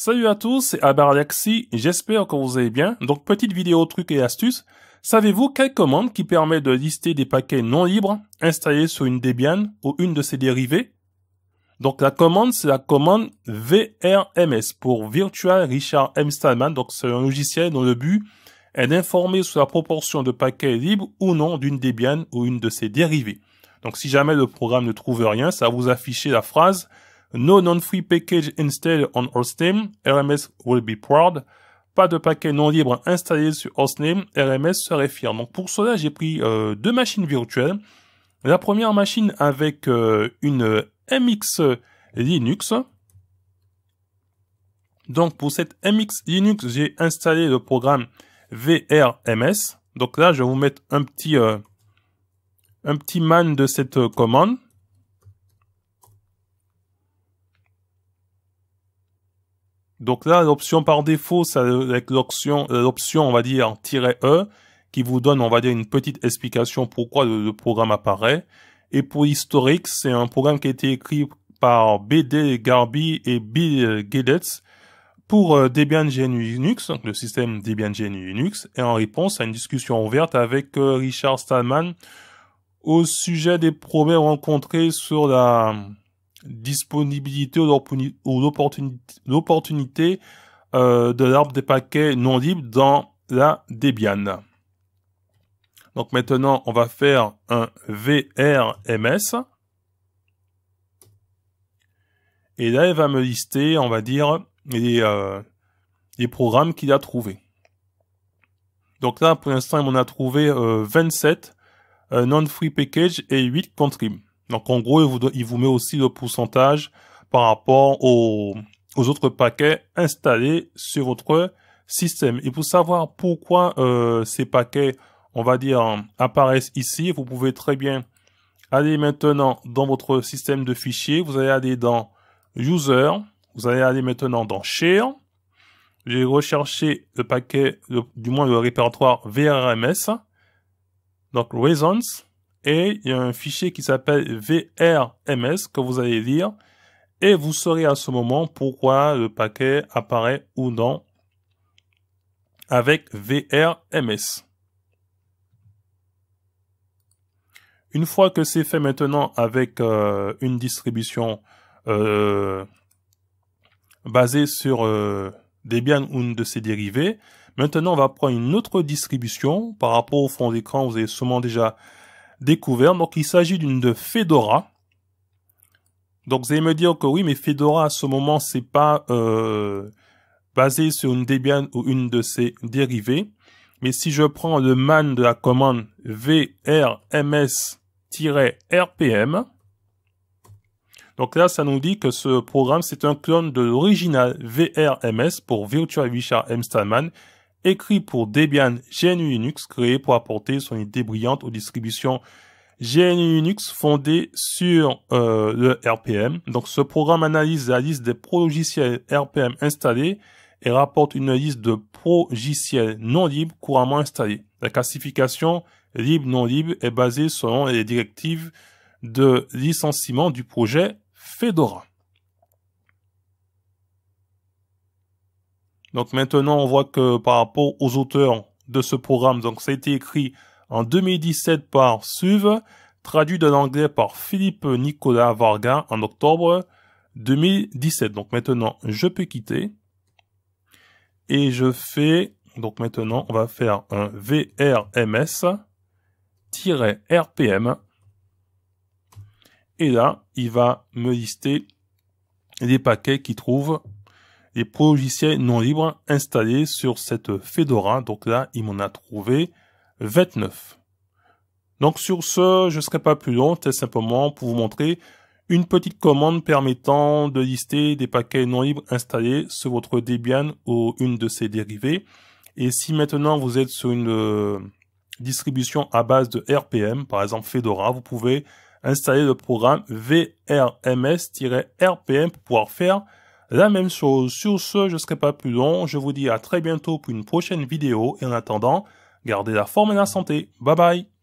Salut à tous, c'est Abaraxi, j'espère que vous allez bien. Donc petite vidéo trucs et astuces. Savez-vous quelle commande qui permet de lister des paquets non libres installés sur une Debian ou une de ses dérivées Donc la commande, c'est la commande VRMS pour Virtual Richard M. Stallman. Donc c'est un logiciel dont le but est d'informer sur la proportion de paquets libres ou non d'une Debian ou une de ses dérivées. Donc si jamais le programme ne trouve rien, ça va vous afficher la phrase « No non-free package installed on hostname, RMS will be proud. Pas de paquet non libre installé sur hostname, RMS serait fier. Donc pour cela, j'ai pris euh, deux machines virtuelles. La première machine avec euh, une MX Linux. Donc pour cette MX Linux, j'ai installé le programme VRMS. Donc là, je vais vous mettre un petit, euh, un petit man de cette commande. Donc là, l'option par défaut, c'est avec l'option, euh, l'option, on va dire, "-e", qui vous donne, on va dire, une petite explication pourquoi le, programme apparaît. Et pour historique, c'est un programme qui a été écrit par BD Garby et Bill Geddes pour euh, Debian GNU Linux, le système Debian GNU Linux, et en réponse à une discussion ouverte avec euh, Richard Stallman au sujet des problèmes rencontrés sur la disponibilité ou l'opportunité euh, de l'arbre des paquets non libres dans la Debian. Donc maintenant, on va faire un VRMS. Et là, il va me lister, on va dire, euh, les, programmes qu'il a trouvés. Donc là, pour l'instant, il m'en a trouvé 27 euh, non-free package et 8 contrib. Donc en gros, il vous, met aussi le pourcentage par rapport aux, autres paquets installés sur votre système. Et pour savoir pourquoi euh, ces paquets, on va dire, apparaissent ici, vous pouvez très bien aller maintenant dans votre système de fichiers. Vous allez aller dans User. Vous allez aller maintenant dans Share. vais rechercher le paquet, du moins le répertoire VRMS. Donc Reasons et il y a un fichier qui s'appelle VRMS que vous allez lire et vous saurez à ce moment pourquoi le paquet apparaît ou non avec VRMS. Une fois que c'est fait maintenant avec euh, une distribution euh, basée sur des euh, Debian ou une de ses dérivés, maintenant on va prendre une autre distribution par rapport au fond d'écran. Vous avez sûrement déjà découvert. Donc il s'agit d'une de Fedora. Donc vous allez me dire que oui, mais Fedora à ce moment c'est pas euh, basé sur une Debian ou une de ses dérivées. Mais si je prends le man de la commande vrms-rpm, donc là, ça nous dit que ce programme, c'est un clone de l'original VRMS pour Virtual Richard M. Stallman, écrit pour Debian GNU Linux, créé pour apporter son idée brillante aux distributions GNU Linux fondées sur euh, le RPM. Donc ce programme analyse la liste des pro-logiciels RPM installés et rapporte une liste de pro-logiciels non libres couramment installés. La classification libre-non libre est basée selon les directives de licenciement du projet Fedora. Donc maintenant, on voit que par rapport aux auteurs de ce programme, donc ça a été écrit en 2017 par Suv, traduit de l'anglais par Philippe Nicolas Varga en octobre 2017. Donc maintenant, je peux quitter. Et je fais, donc maintenant, on va faire un VRMS-RPM. Et là, il va me lister les paquets qu'il trouve les logiciels non libres installés sur cette Fedora. Donc là, il m'en a trouvé 29. Donc sur ce, je ne serai pas plus long, c'est simplement pour vous montrer une petite commande permettant de lister des paquets non libres installés sur votre Debian ou une de ses dérivés. Et si maintenant vous êtes sur une euh, distribution à base de RPM, par exemple Fedora, vous pouvez installer le programme VRMS-RPM pour pouvoir faire la même chose. Sur ce, je ne serai pas plus long. Je vous dis à très bientôt pour une prochaine vidéo. Et en attendant, gardez la forme et la santé. Bye bye